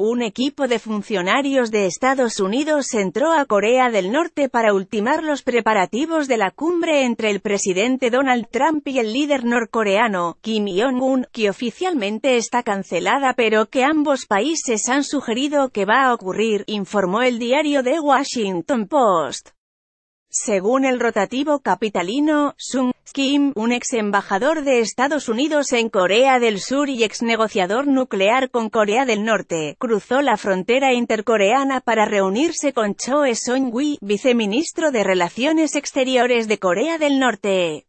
Un equipo de funcionarios de Estados Unidos entró a Corea del Norte para ultimar los preparativos de la cumbre entre el presidente Donald Trump y el líder norcoreano, Kim Jong-un, que oficialmente está cancelada pero que ambos países han sugerido que va a ocurrir, informó el diario The Washington Post. Según el rotativo capitalino, Sung Kim, un ex embajador de Estados Unidos en Corea del Sur y ex negociador nuclear con Corea del Norte, cruzó la frontera intercoreana para reunirse con Choe Son-hui, viceministro de Relaciones Exteriores de Corea del Norte.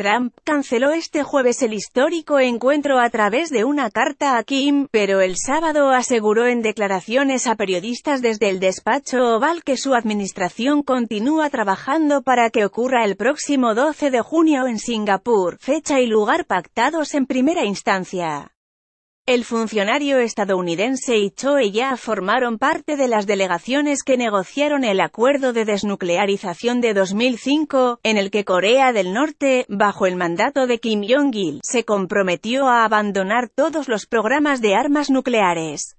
Trump canceló este jueves el histórico encuentro a través de una carta a Kim, pero el sábado aseguró en declaraciones a periodistas desde el despacho Oval que su administración continúa trabajando para que ocurra el próximo 12 de junio en Singapur, fecha y lugar pactados en primera instancia. El funcionario estadounidense y Choe ya formaron parte de las delegaciones que negociaron el acuerdo de desnuclearización de 2005, en el que Corea del Norte, bajo el mandato de Kim Jong-il, se comprometió a abandonar todos los programas de armas nucleares.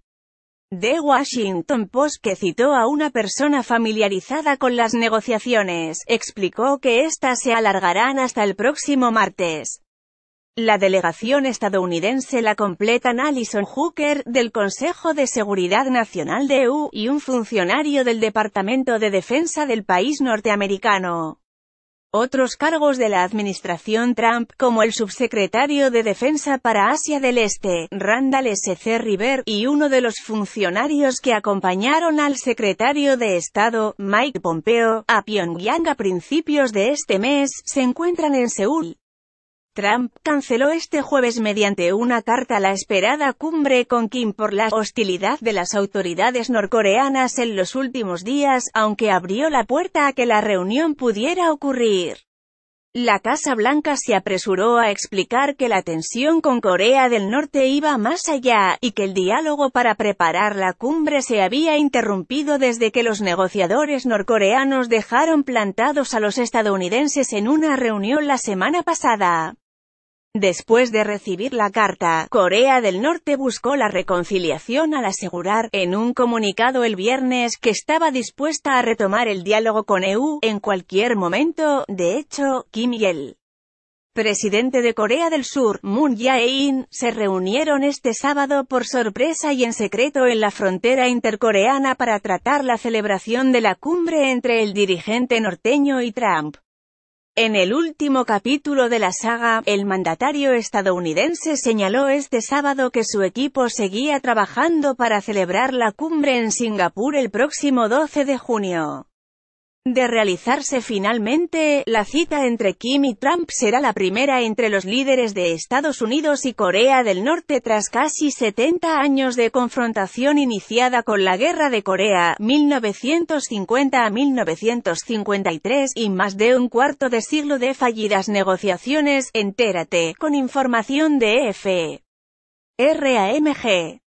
The Washington Post que citó a una persona familiarizada con las negociaciones, explicó que éstas se alargarán hasta el próximo martes. La delegación estadounidense la completan Alison Hooker, del Consejo de Seguridad Nacional de EU, y un funcionario del Departamento de Defensa del país norteamericano. Otros cargos de la administración Trump, como el subsecretario de Defensa para Asia del Este, Randall S.C. River, y uno de los funcionarios que acompañaron al secretario de Estado, Mike Pompeo, a Pyongyang a principios de este mes, se encuentran en Seúl. Trump canceló este jueves mediante una carta la esperada cumbre con Kim por la hostilidad de las autoridades norcoreanas en los últimos días, aunque abrió la puerta a que la reunión pudiera ocurrir. La Casa Blanca se apresuró a explicar que la tensión con Corea del Norte iba más allá, y que el diálogo para preparar la cumbre se había interrumpido desde que los negociadores norcoreanos dejaron plantados a los estadounidenses en una reunión la semana pasada. Después de recibir la carta, Corea del Norte buscó la reconciliación al asegurar, en un comunicado el viernes, que estaba dispuesta a retomar el diálogo con EU en cualquier momento, de hecho, Kim y el presidente de Corea del Sur, Moon Jae-in, se reunieron este sábado por sorpresa y en secreto en la frontera intercoreana para tratar la celebración de la cumbre entre el dirigente norteño y Trump. En el último capítulo de la saga, el mandatario estadounidense señaló este sábado que su equipo seguía trabajando para celebrar la cumbre en Singapur el próximo 12 de junio. De realizarse finalmente, la cita entre Kim y Trump será la primera entre los líderes de Estados Unidos y Corea del Norte tras casi 70 años de confrontación iniciada con la Guerra de Corea, 1950 a 1953, y más de un cuarto de siglo de fallidas negociaciones, entérate, con información de F. RAMG.